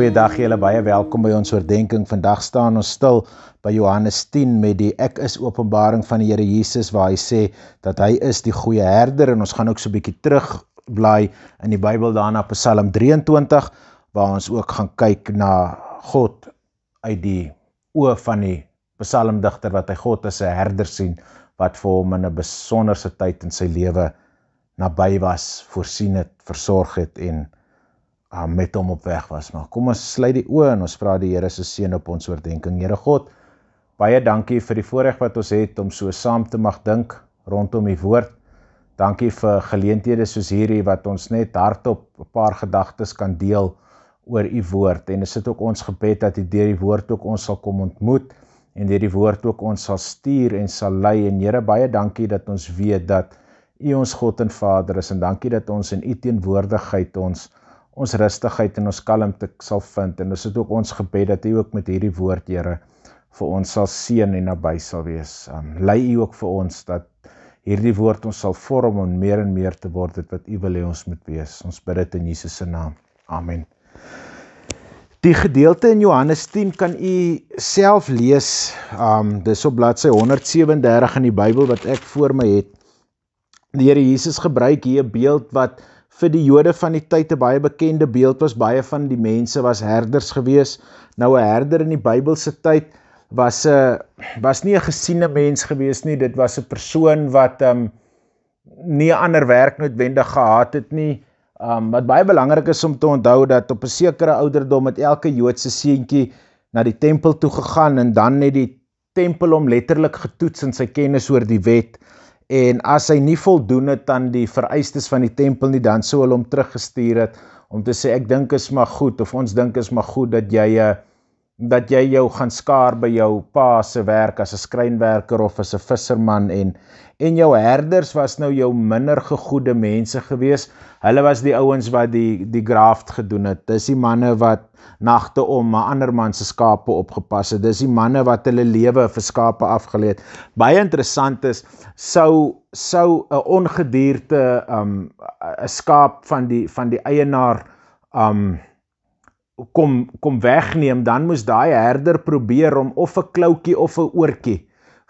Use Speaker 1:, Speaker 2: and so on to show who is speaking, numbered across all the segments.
Speaker 1: Goeiedag julle baie welkom by ons oordeenking. Vandag staan ons stil by Johannes 10 met die Ek is Openbaring van die Here Jesus waar hy sê dat hy is die goeie herder en ons gaan ook so 'n bietjie terugblaai in die Bybel daarna Psalm 23 waar ons ook gaan kyk na God uit die oë van die psalmdigter wat hy God as 'n herder sien wat vir hom in 'n besonderse tyd in sy lewe naby was, voorsien het, versorg het en Ah, met hom op weg was. Maar kom ons sluit die oë en ons vra die Here se seën op ons oordeenking. Here God, baie dankie vir die voorreg wat ons het om so saam te mag dink rondom u woord. Dankie vir geleenthede soos hierdie wat ons net hardop 'n paar gedagtes kan deel oor u woord en dit sit ook ons gebed dat u deur die woord ook ons sal kom ontmoet en deur die woord ook ons sal stuur en sal lei en Here baie dankie dat ons weet dat u ons God en Vader is en dankie dat ons in u teenwoordigheid ons ons rustigheid en ons kalmte sal vind en dis dit ook ons gebed dat U ook met hierdie woord Here vir ons sal seën en naby sal wees. Um, lei U ook vir ons dat hierdie woord ons sal vorm om meer en meer te word dit wat U wil hê ons moet wees. Ons bid dit in Jesus se naam. Amen. Die gedeelte in Johannes 10 kan u self lees. Um dis op bladsy 137 in die Bybel wat ek voor my het. Die Here Jesus gebruik hier 'n beeld wat vir die Jode van die tyd 'n baie bekende beeld was. Baie van die mense was herders gewees. Nou 'n herder in die Bybelse tyd was 'n eh, was nie 'n gesiene mens gewees nie. Dit was 'n persoon wat um nie 'n ander werk noodwendig gehad het nie. Um wat baie belangrik is om te onthou dat op 'n sekere ouderdom het elke Joodse seentjie na die tempel toe gegaan en dan het die tempel hom letterlik getoets in sy kennis oor die wet en as hy nie voldoen het aan die vereistes van die tempel nie, dan sou hulle hom teruggestuur het om te sê ek dink is maar goed of ons dink is maar goed dat jy 'n uh, eh, dat jy jou gaan skaar by jou pa se werk as 'n skrynwerker of as 'n visserman en en jou herders was nou jou minder gegoede mense gewees. Hulle was die ouens wat die die graft gedoen het. Dis die manne wat nagte om 'n ander man se skape opgepas het. Dis die manne wat hulle lewe vir skape afgeleë het. Baie interessant is sou sou 'n ongedierte um 'n skaap van die van die eienaar um kom kom wegneem, dan moes daai herder probeer om of 'n kloutjie of 'n oortjie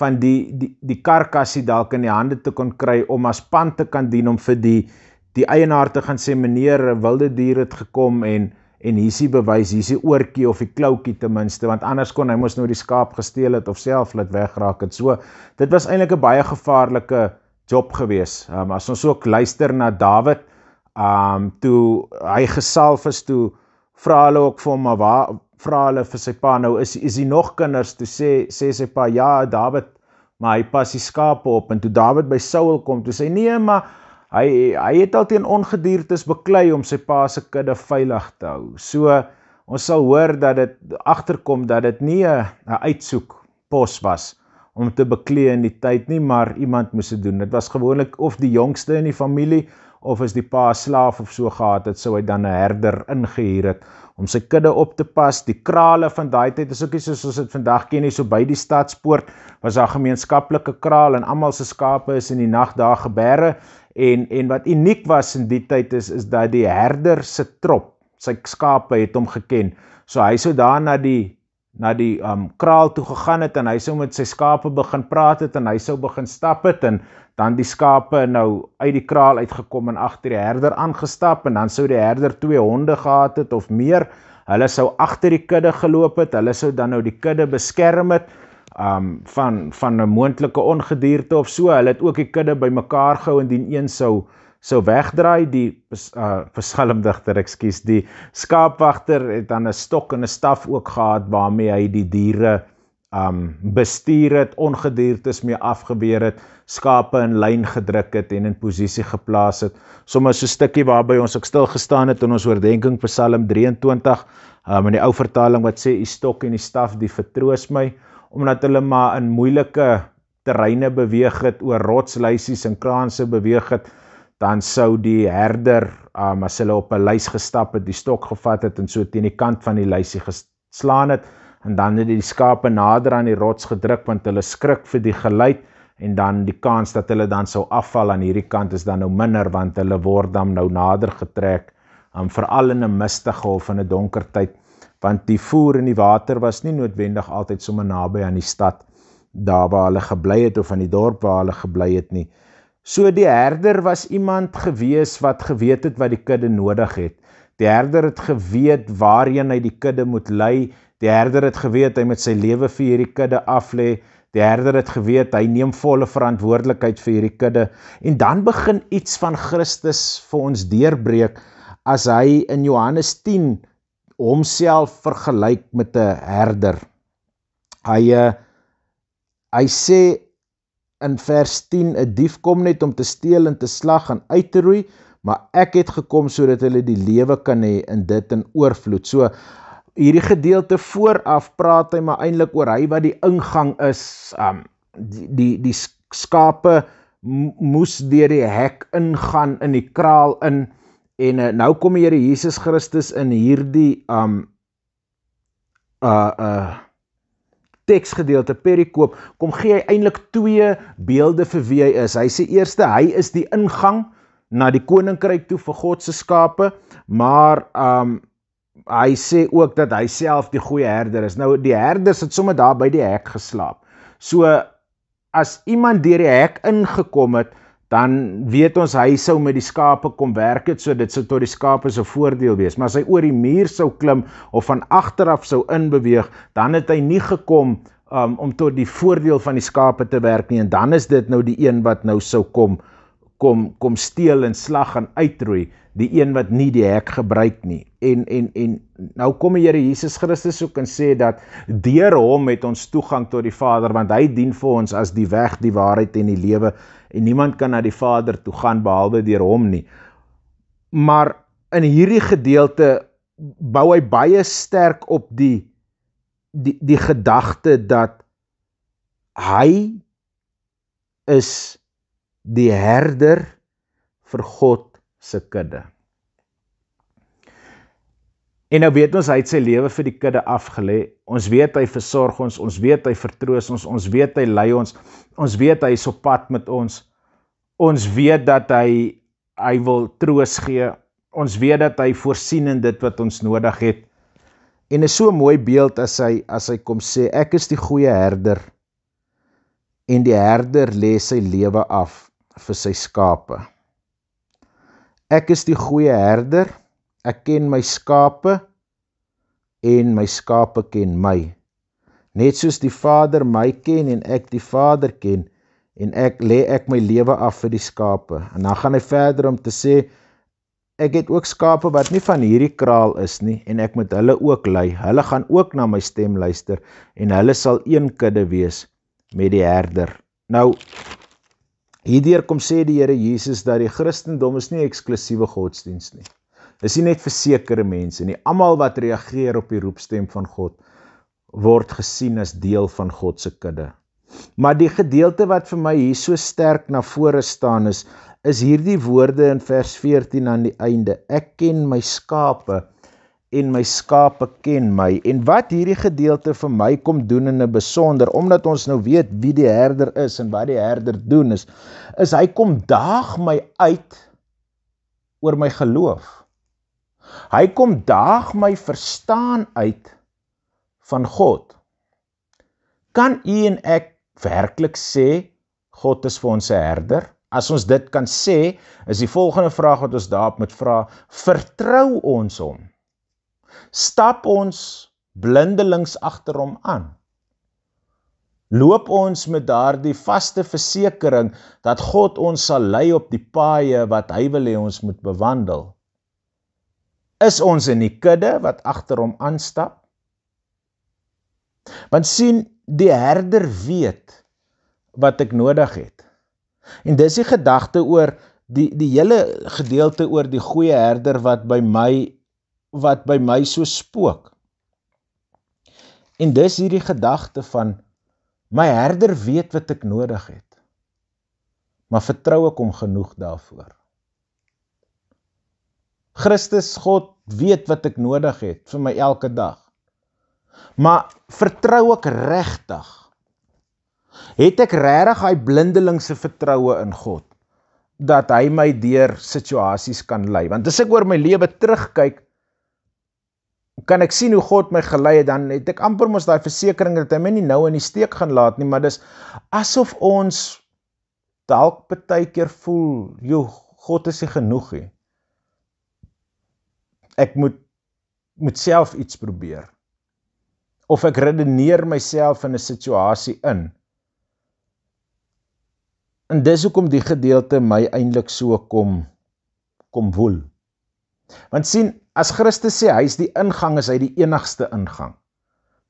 Speaker 1: van die die die karkasie dalk in die hande te kon kry om as pand te kan dien om vir die die eienaar te gaan sê meneer, 'n wilde dier het gekom en en hier is die bewys, hier is die oortjie of die kloutjie ten minste, want anders kon hy mos nou die skaap gesteel het of self laat wegraak het. So, dit was eintlik 'n baie gevaarlike job gewees. Ehm um, as ons ook luister na Dawid, ehm um, toe hy gesalf is toe vra hulle ook vir hom maar waar vra hulle vir sy pa nou is is hy nog kinders toe sê sê sy pa ja Dawid maar hy pas die skape op en toe Dawid by Saul kom toe sê nee maar hy hy het al teen ongediertes beklei om sy pa se kudde veilig te hou so ons sal hoor dat dit agterkom dat dit nie 'n uitsoek pos was om te beklee in die tyd nie maar iemand moes dit doen dit was gewoonlik of die jongste in die familie of as die pa slaaf of so gehad het, sou hy dan 'n herder ingehuur het om sy kudde op te pas. Die krale van daai tyd is ookie soos ons dit vandag ken, hier so by die stadspoort was daar gemeenskaplike kraal en almal se skape is in die nag daar geberre en en wat uniek was in die tyd is is dat die herder se trop sy skape het hom geken. So hy sou daar na die na die um, kraal toe gegaan het en hy sou met sy skape begin praat het en hy sou begin stap het en dan die skape nou uit die kraal uitgekom en agter die herder aangestap en dan sou die herder twee honde gehad het of meer. Hulle sou agter die kudde geloop het, hulle sou dan nou die kudde beskerm het um van van 'n moontlike ongedierte of so. Hulle het ook die kudde bymekaar gehou indien een sou sou wegdraai die uh verskilmdigter ekskuus die skaapwagter het dan 'n stok en 'n staf ook gehad waarmee hy die diere um bestuur het ongediertes mee afgeweer het skape in lyn gedruk het en in posisie geplaas het sommer so 'n stukkie waarby ons ook stil gestaan het in ons oordeenking Psalm 23 um in die ou vertaling wat sê u stok en die staf die vertroos my omdat hulle maar in moeilike terreine beweeg het oor rotsluisies en kraanse beweeg het dan sou die herder, um, as hulle op 'n lys gestap het, die stok gevat het en so teen die kant van die lysie geslaan het en dan het die skape nader aan die rots gedruk want hulle skrik vir die geluid en dan die kans dat hulle dan sou afval aan hierdie kant is dan nou minder want hulle word dan nou nader getrek um, veral in 'n mistige of in 'n donker tyd want die voer en die water was nie noodwendig altyd sommer naby aan die stad daar waar hulle gebly het of aan die dorp waar hulle gebly het nie So die herder was iemand gewees wat geweet het wat die kudde nodig het. Die herder het geweet waarheen hy die kudde moet lei. Die herder het geweet hy met sy lewe vir hierdie kudde aflê. Die herder het geweet hy neem volle verantwoordelikheid vir hierdie kudde. En dan begin iets van Christus vir ons deurbreek as hy in Johannes 10 homself vergelyk met 'n herder. Hy eh, hy sê in vers 10 'n dief kom net om te steel en te slag en uit te roei, maar ek het gekom sodat hulle die lewe kan hê in dit in oorvloed. So hierdie gedeelte vooraf praat hy maar eintlik oor hy wat die ingang is, um die die die skape moes deur die hek ingaan in die kraal in en eh, nou kom die Here Jesus Christus in hierdie um uh uh teksgedeelte perikoop kom gee hy eintlik twee beelde vir wie hy is. Hy sê eerste hy is die ingang na die koninkryk toe vir God se skape, maar ehm um, hy sê ook dat hy self die goeie herder is. Nou die herders het sommer daar by die hek geslaap. So as iemand deur die hek ingekom het, dan weet ons hy sou met die skape kom werk het, so dit sou tot die skape se voordeel wees. Maar as hy oor die muur sou klim of van agter af sou inbeweeg, dan het hy nie gekom um, om tot die voordeel van die skape te werk nie en dan is dit nou die een wat nou sou kom kom kom steel en slag en uitroei die een wat nie die hek gebruik nie. En en en nou kom die Here Jesus Christus ook en sê dat deur hom het ons toegang tot die Vader want hy dien vir ons as die weg, die waarheid en die lewe en niemand kan na die Vader toe gaan behalwe deur hom nie. Maar in hierdie gedeelte bou hy baie sterk op die die die gedagte dat hy is die herder vir God se kudde. En nou weet ons hy het sy lewe vir die kudde afgelê. Ons weet hy versorg ons, ons weet hy vertroos ons, ons weet hy lei ons. Ons weet hy is op pad met ons. Ons weet dat hy hy wil troos gee. Ons weet dat hy voorsien in dit wat ons nodig het. En is so 'n mooi beeld as hy as hy kom sê ek is die goeie herder. En die herder lê sy lewe af vir sy skape. Ek is die goeie herder. Ek ken my skape en my skape ken my. Net soos die Vader my ken en ek die Vader ken en ek lê ek my lewe af vir die skape. En dan gaan hy verder om te sê ek het ook skape wat nie van hierdie kraal is nie en ek moet hulle ook lei. Hulle gaan ook na my stem luister en hulle sal een kudde wees met die herder. Nou Hierdeur kom sê die Here Jesus dat die Christendom is nie eksklusiewe godsdiens nie. Dis nie net vir sekere mense nie. Almal wat reageer op die roepstem van God word gesien as deel van God se kudde. Maar die gedeelte wat vir my hier so sterk na vore staan is is hierdie woorde in vers 14 aan die einde. Ek ken my skape en my skape ken my. En wat hierdie gedeelte vir my kom doen in 'n besonder, omdat ons nou weet wie die herder is en wat die herder doen is, is hy kom daag my uit oor my geloof. Hy kom daag my verstaan uit van God. Kan u en ek werklik sê God is vir ons 'n herder? As ons dit kan sê, is die volgende vraag wat ons daarop moet vra: Vertrou ons hom? stap ons blindelings agter hom aan. Loop ons met daardie vaste versekering dat God ons sal lei op die paaie wat hy wil hê ons moet bewandel. Is ons in die kudde wat agter hom aanstap? Want sien, die herder weet wat ek nodig het. En dis die gedagte oor die die hele gedeelte oor die goeie herder wat by my wat by my so spook. En dis hierdie gedachte van, my herder weet wat ek nodig het, maar vertrou ek om genoeg daarvoor. Christus God weet wat ek nodig het vir my elke dag, maar vertrou ek rechtig, het ek rarig hy blindelingse vertrouwe in God, dat hy my dier situaties kan lei, want as ek oor my leven terugkyk, kan ek sien hoe God my gelei het dan het ek amper mos daai versekering dat hy my nie nou in die steek gaan laat nie maar dis asof ons dalk baie keer voel jo God is se genoeg hè ek moet moet self iets probeer of ek redeneer myself in 'n situasie in en dis hoekom die gedeelte my eintlik so kom kom woel Want sien, as Christus sê hy is die ingang, is hy die enigste ingang.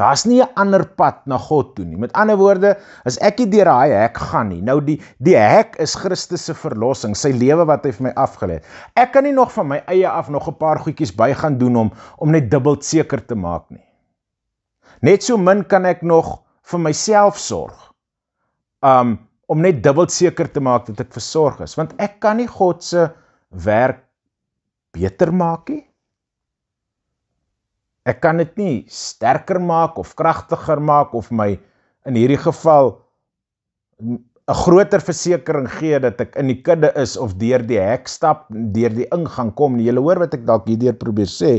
Speaker 1: Daar's nie 'n ander pad na God toe nie. Met ander woorde, as ek nie deur daai hek gaan nie, nou die die hek is Christus se verlossing, sy lewe wat hy vir my afgelê het. Ek kan nie nog van my eie af nog 'n paar goedjies by gaan doen om om net dubbel seker te maak nie. Net so min kan ek nog vir myself sorg. Um om net dubbel seker te maak dat ek versorg is, want ek kan nie God se werk beter maak nie. Ek kan dit nie sterker maak of kragtiger maak of my in hierdie geval 'n groter versekering gee dat ek in die kudde is of deur die hek stap, deur die ingang kom. Jy hoor wat ek dalk hierdeur probeer sê.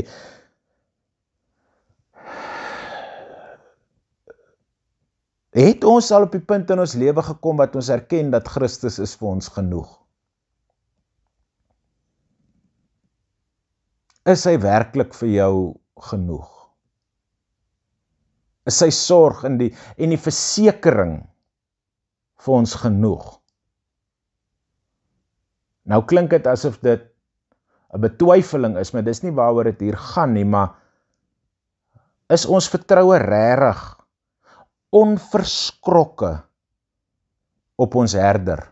Speaker 1: Het ons al op die punt in ons lewe gekom wat ons erken dat Christus is vir ons genoeg? Is hy werklik vir jou genoeg? Is sy sorg in die en die versekering vir ons genoeg? Nou klink dit asof dit 'n betwyfeling is, maar dis nie waaroor dit hier gaan nie, maar is ons vertroue regtig onverskrokke op ons herder?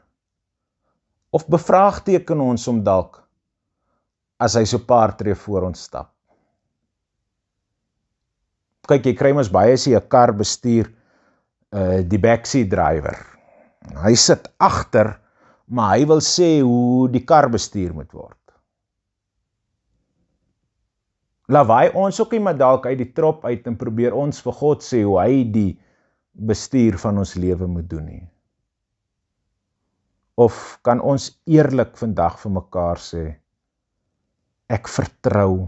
Speaker 1: Of bevraagteken ons om dalk as hy so paar tree voor ons stap. Kyk, jy kry mos baie as jy 'n kar bestuur, uh die backseat driver. Hy sit agter, maar hy wil sê hoe die kar bestuur moet word. Lawaai ons ook nie met dalk uit die trop uit en probeer ons vir God sê hoe hy die bestuur van ons lewe moet doen nie. Of kan ons eerlik vandag vir mekaar sê, ek vertrou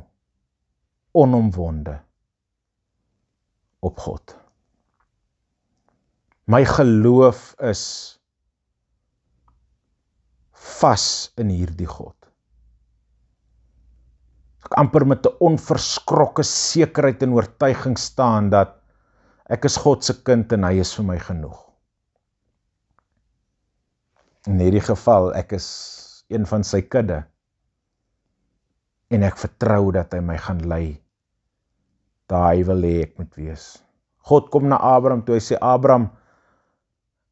Speaker 1: onomwonde op God. My geloof is vas in hierdie God. Ek amper met 'n onverskrokke sekerheid en oortuiging staan dat ek is God se kind en hy is vir my genoeg. In hierdie geval, ek is een van sy kudde en ek vertrou dat hy my gaan lei. Daar hy wil hê ek moet wees. God kom na Abraham toe hy sê Abraham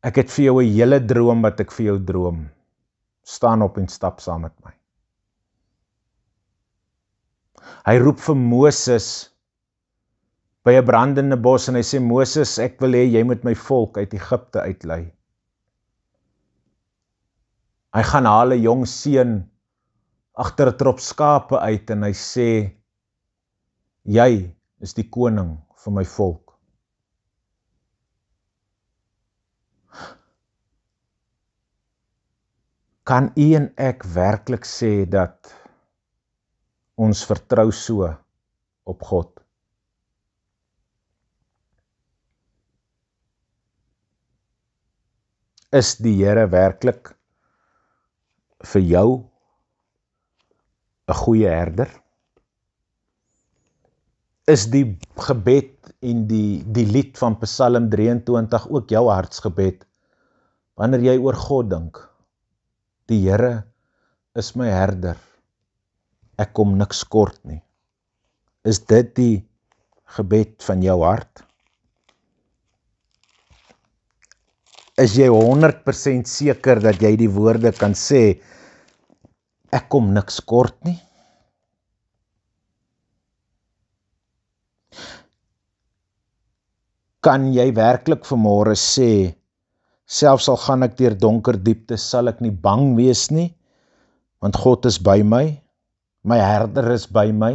Speaker 1: ek het vir jou 'n hele droom wat ek vir jou droom. staan op en stap saam met my. Hy roep vir Moses by 'n brandende bos en hy sê Moses ek wil hê jy moet my volk uit Egipte uitlei. Hy gaan haar 'n jong seun agter 'n trop skape uit en hy sê jy is die koning vir my volk. Kan u en ek werklik sê dat ons vertrou so op God? is die Here werklik vir jou 'n goeie herder? Is die gebed en die die lied van Psalm 23 ook jou hartsgebed wanneer jy oor God dink? Die Here is my herder. Ek kom niks kort nie. Is dit die gebed van jou hart? Is jy 100% seker dat jy die woorde kan sê? ek kom niks kort nie. Kan jy werklik vanmôre sê selfs al gaan ek deur donker dieptes sal ek nie bang wees nie want God is by my. My herder is by my.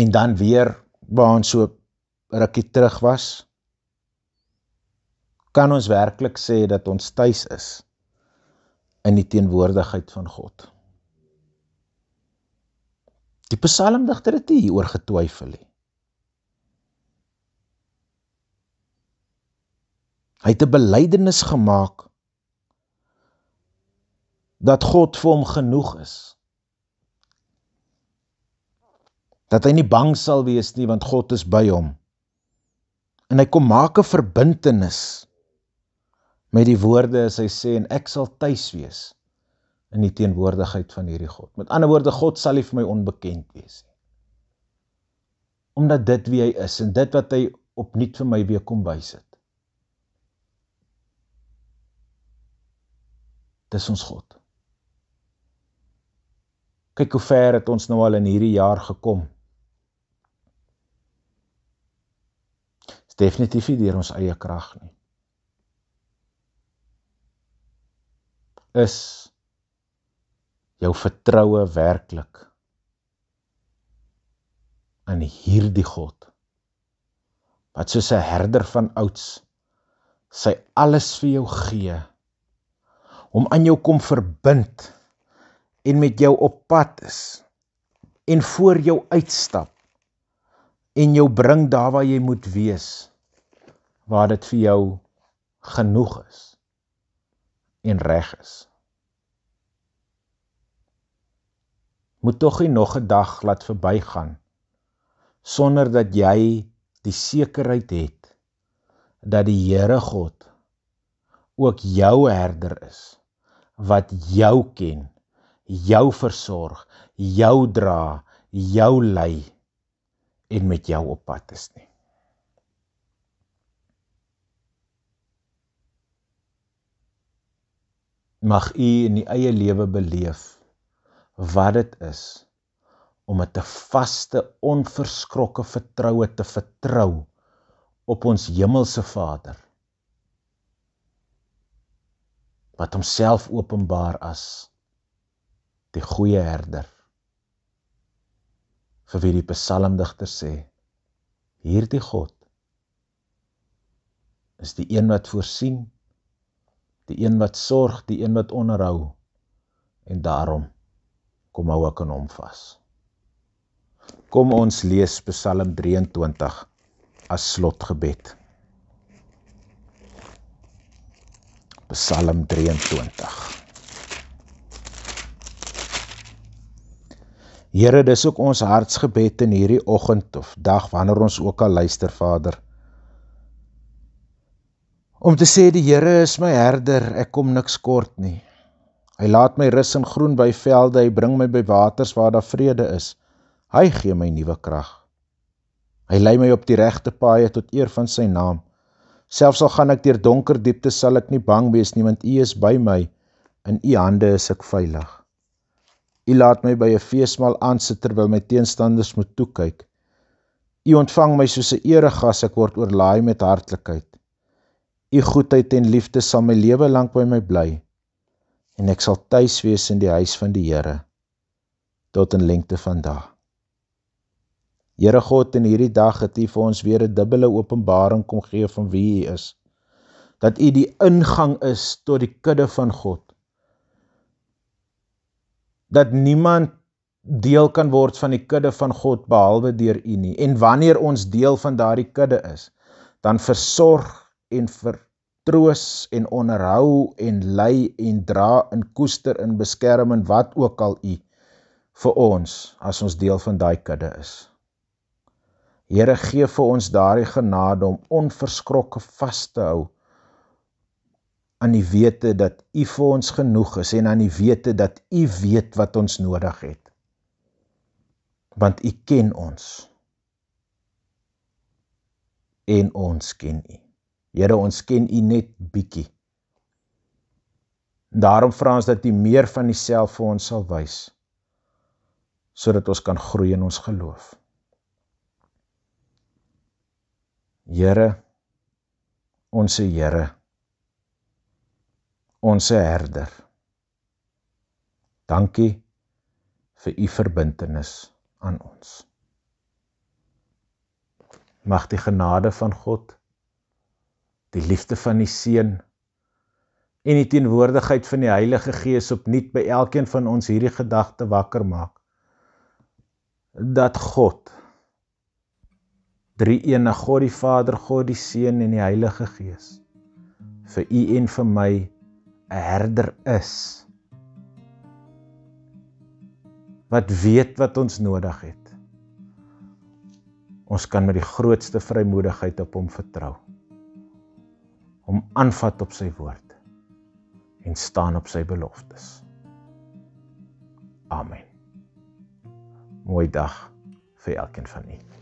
Speaker 1: En dan weer waar ons so rukkie terug was kan ons werklik sê dat ons tuis is in die teenwoordigheid van God. Die psalmdigter het hier oor getwyfel. He. Hy het 'n belydenis gemaak dat God vir hom genoeg is. Dat hy nie bang sal wees nie want God is by hom. En hy kom maak 'n verbintenis met die woorde as hy sê, en ek sal thuis wees in die teenwoordigheid van hierdie God. Met ander woorde, God sal nie vir my onbekend wees. Omdat dit wie hy is, en dit wat hy opnieuw vir my weer kom wys het. Dis ons God. Kyk hoe ver het ons nou al in hierdie jaar gekom. Het is definitief nie dier ons eie kracht nie. is jou vertroue werklik in hierdie God wat soos 'n herder van ouds sy alles vir jou gee om aan jou kom verbind en met jou op pad is en voor jou uitstap en jou bring daar waar jy moet wees waar dit vir jou genoeg is en reg is. Moet tog nie nog 'n dag laat verbygaan sonder dat jy die sekerheid het dat die Here God ook jou herder is wat jou ken, jou versorg, jou dra, jou lei en met jou op pad is nie. mag u in die eie lewe beleef wat dit is om met 'n vaste onverskrokke vertroue te vertrou op ons hemelse Vader wat homself openbaar as die goeie herder vir wie die psalmdigter sê hierdie God is die een wat voorsien die een wat sorg, die een wat onderhou. En daarom kom hou ek aan hom vas. Kom ons lees Psalm 23 as slotgebed. Psalm 23. Here, dis ook ons hartsgebed in hierdie oggend of dag wanneer ons ook al luister, Vader om te sê die Here is my herder, ek kom niks kort nie. Hy laat my rus in groen by velde, hy bring my by waters waar daar vrede is. Hy gee my nuwe krag. Hy lei my op die regte paaie tot eer van sy naam. Selfs al gaan ek deur donker dieptes, sal ek nie bang wees nie, want U is by my. In U hande is ek veilig. U laat my by 'n feesmaal aansit terwyl my teenstanders moet toekyk. U ontvang my soos 'n eregas, ek word oorlaai met hartlikheid. U goedheid en liefde sal my lewe lang by my bly en ek sal thuis wees in die huis van die Here tot in lengte van dae. Here God, in hierdie dag het U vir ons weer 'n dubbele openbaring kom gee van wie U is. Dat U die ingang is tot die kudde van God. Dat niemand deel kan word van die kudde van God behalwe deur U nie. En wanneer ons deel van daardie kudde is, dan versorg en vertroos en onderhou en lei en dra en koester en beskerm en wat ook al u vir ons as ons deel van daai kudde is. Here gee vir ons daardie genade om onverskrokke vas te hou aan die wete dat U vir ons genoeg is en aan die wete dat U weet wat ons nodig het. Want U ken ons. En ons ken U. Here, ons ken U net bietjie. Daarom vra ons dat U meer van Uself vir ons sal wys sodat ons kan groei in ons geloof. Here, ons Here, ons herder. Dankie vir u verbintenis aan ons. Mag die genade van God die liefde van die Seun en die teenwoordigheid van die Heilige Gees opnuut by elkeen van ons hierdie gedagte wakker maak dat God drie ene God die Vader, God die Seun en die Heilige Gees vir u en vir my 'n herder is wat weet wat ons nodig het. Ons kan met die grootste vrymoedigheid op hom vertrou hom aanvat op sy woord en staan op sy beloftes. Amen. Mooi dag vir elkeen van julle.